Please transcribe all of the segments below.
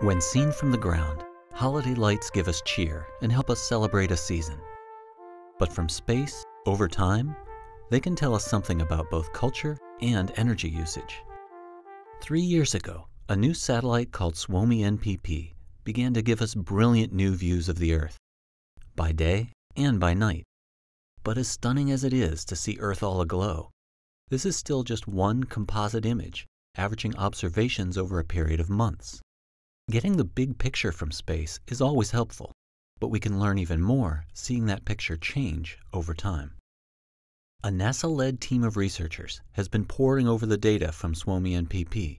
When seen from the ground, holiday lights give us cheer and help us celebrate a season. But from space, over time, they can tell us something about both culture and energy usage. Three years ago, a new satellite called SWOMI NPP began to give us brilliant new views of the Earth, by day and by night. But as stunning as it is to see Earth all aglow, this is still just one composite image, averaging observations over a period of months. Getting the big picture from space is always helpful, but we can learn even more seeing that picture change over time. A NASA-led team of researchers has been poring over the data from SWOMI NPP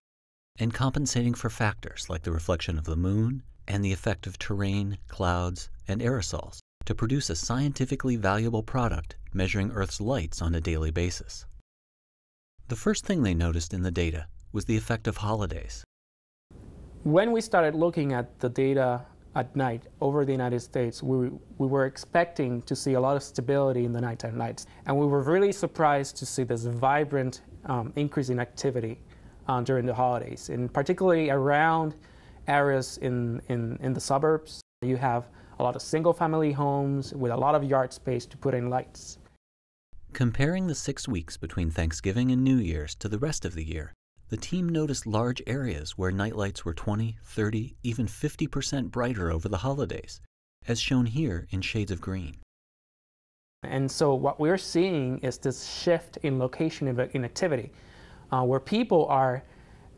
and compensating for factors like the reflection of the moon and the effect of terrain, clouds, and aerosols to produce a scientifically valuable product measuring Earth's lights on a daily basis. The first thing they noticed in the data was the effect of holidays. When we started looking at the data at night over the United States, we, we were expecting to see a lot of stability in the nighttime lights. And we were really surprised to see this vibrant um, increase in activity uh, during the holidays, and particularly around areas in, in, in the suburbs. You have a lot of single family homes with a lot of yard space to put in lights. Comparing the six weeks between Thanksgiving and New Year's to the rest of the year, the team noticed large areas where nightlights were 20, 30, even 50% brighter over the holidays, as shown here in shades of green. And so what we're seeing is this shift in location of inactivity, uh, where people are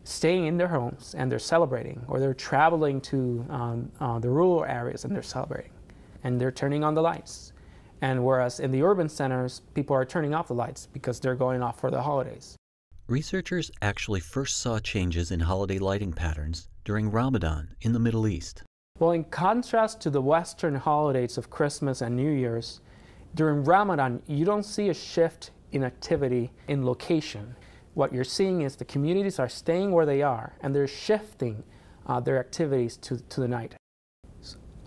staying in their homes and they're celebrating, or they're traveling to um, uh, the rural areas and they're celebrating, and they're turning on the lights. And whereas in the urban centers, people are turning off the lights because they're going off for the holidays. Researchers actually first saw changes in holiday lighting patterns during Ramadan in the Middle East. Well, in contrast to the Western holidays of Christmas and New Year's, during Ramadan, you don't see a shift in activity in location. What you're seeing is the communities are staying where they are and they're shifting uh, their activities to, to the night.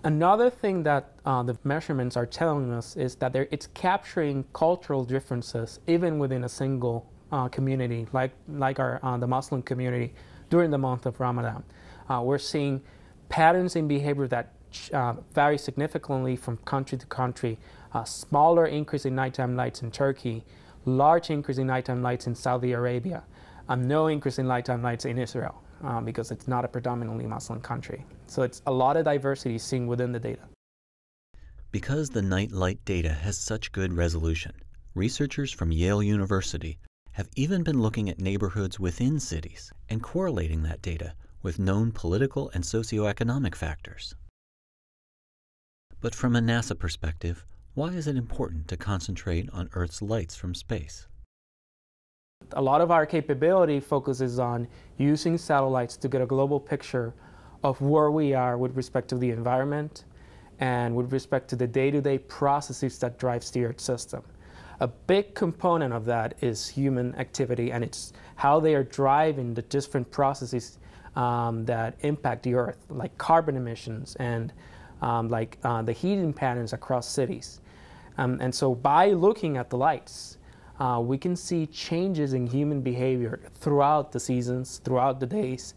Another thing that uh, the measurements are telling us is that it's capturing cultural differences even within a single uh, community, like like our uh, the Muslim community, during the month of Ramadan. Uh, we're seeing patterns in behavior that uh, vary significantly from country to country. Uh, smaller increase in nighttime lights in Turkey, large increase in nighttime lights in Saudi Arabia, and no increase in nighttime lights in Israel um, because it's not a predominantly Muslim country. So it's a lot of diversity seen within the data. Because the night light data has such good resolution, researchers from Yale University have even been looking at neighborhoods within cities and correlating that data with known political and socioeconomic factors. But from a NASA perspective, why is it important to concentrate on Earth's lights from space? A lot of our capability focuses on using satellites to get a global picture of where we are with respect to the environment and with respect to the day-to-day -day processes that drives the Earth system. A big component of that is human activity, and it's how they are driving the different processes um, that impact the earth, like carbon emissions and um, like uh, the heating patterns across cities. Um, and so by looking at the lights, uh, we can see changes in human behavior throughout the seasons, throughout the days,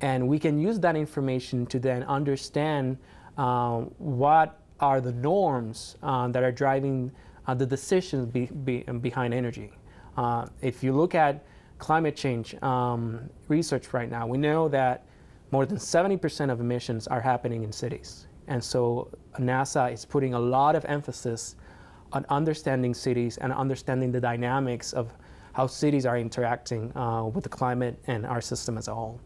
and we can use that information to then understand uh, what are the norms uh, that are driving uh, the decisions be, be, um, behind energy. Uh, if you look at climate change um, research right now, we know that more than 70% of emissions are happening in cities. And so NASA is putting a lot of emphasis on understanding cities and understanding the dynamics of how cities are interacting uh, with the climate and our system as a whole.